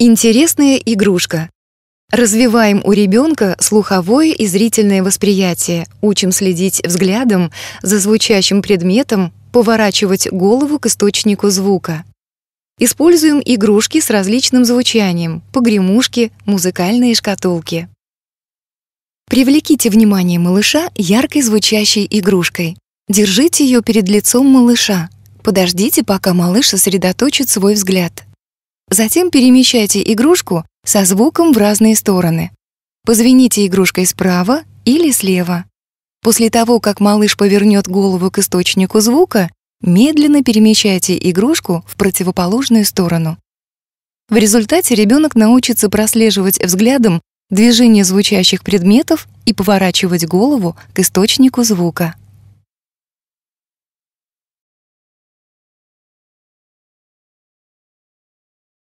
Интересная игрушка. Развиваем у ребенка слуховое и зрительное восприятие, учим следить взглядом за звучащим предметом, поворачивать голову к источнику звука. Используем игрушки с различным звучанием, погремушки, музыкальные шкатулки. Привлеките внимание малыша яркой звучащей игрушкой. Держите ее перед лицом малыша. Подождите, пока малыш сосредоточит свой взгляд. Затем перемещайте игрушку со звуком в разные стороны. Позвоните игрушкой справа или слева. После того, как малыш повернет голову к источнику звука, медленно перемещайте игрушку в противоположную сторону. В результате ребенок научится прослеживать взглядом движение звучащих предметов и поворачивать голову к источнику звука.